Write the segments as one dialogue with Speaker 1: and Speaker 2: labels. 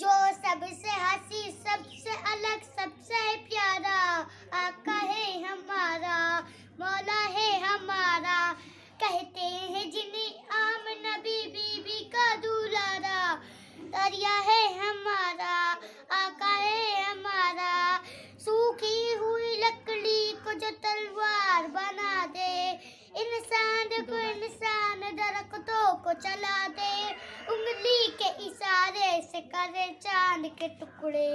Speaker 1: जो सबसे हंसी सबसे अलग सबसे प्यारा आका है हमारा मौला है हमारा कहते हैं जिन्हें आम नबी बीबी का दुलारा दरिया है हमारा आका है हमारा सूखी हुई लकड़ी को जो तलवार बना दे इंसान को इंसान दरख्तों को चला दे इशारे से करे चांद के टुकड़े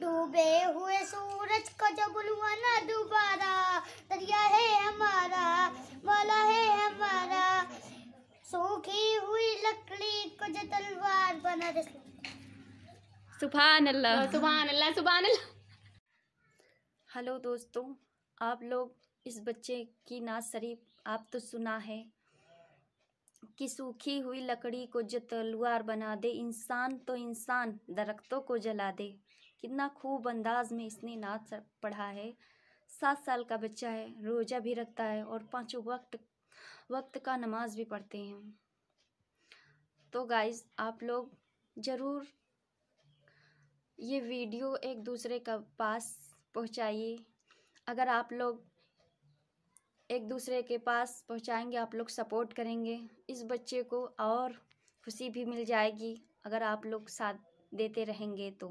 Speaker 1: डूबे हुए सूरज को जो बुलवा ना दोबारा दरिया है हमारा वाला है हमारा सूखी हुई लकड़ी को जो तलवार बना दे
Speaker 2: सुबहान अल्लाह सुबहान अल्लाह सुबहान अल्लाह हेलो दोस्तों आप लोग इस बच्चे की नाज शरीफ आप तो सुना है की सूखी हुई लकड़ी को जो तलवार बना दे इंसान तो इंसान दरख्तों को जला दे कितना खूब अंदाज में इसने नात पढ़ा है सात साल का बच्चा है रोज़ा भी रखता है और पाँचों वक्त वक्त का नमाज भी पढ़ते हैं तो गाइस आप लोग ज़रूर ये वीडियो एक दूसरे का पास पहुँचाइए अगर आप लोग एक दूसरे के पास पहुंचाएंगे आप लोग सपोर्ट करेंगे इस बच्चे को और खुशी भी मिल जाएगी अगर आप लोग साथ देते रहेंगे तो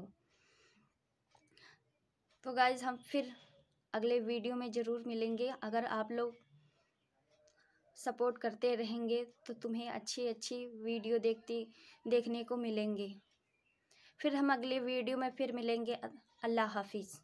Speaker 2: तो गाइज हम फिर अगले वीडियो में ज़रूर मिलेंगे अगर आप लोग सपोर्ट करते रहेंगे तो तुम्हें अच्छी अच्छी वीडियो देखती देखने को मिलेंगे फिर हम अगले वीडियो में फिर मिलेंगे अल्लाह हाफिज़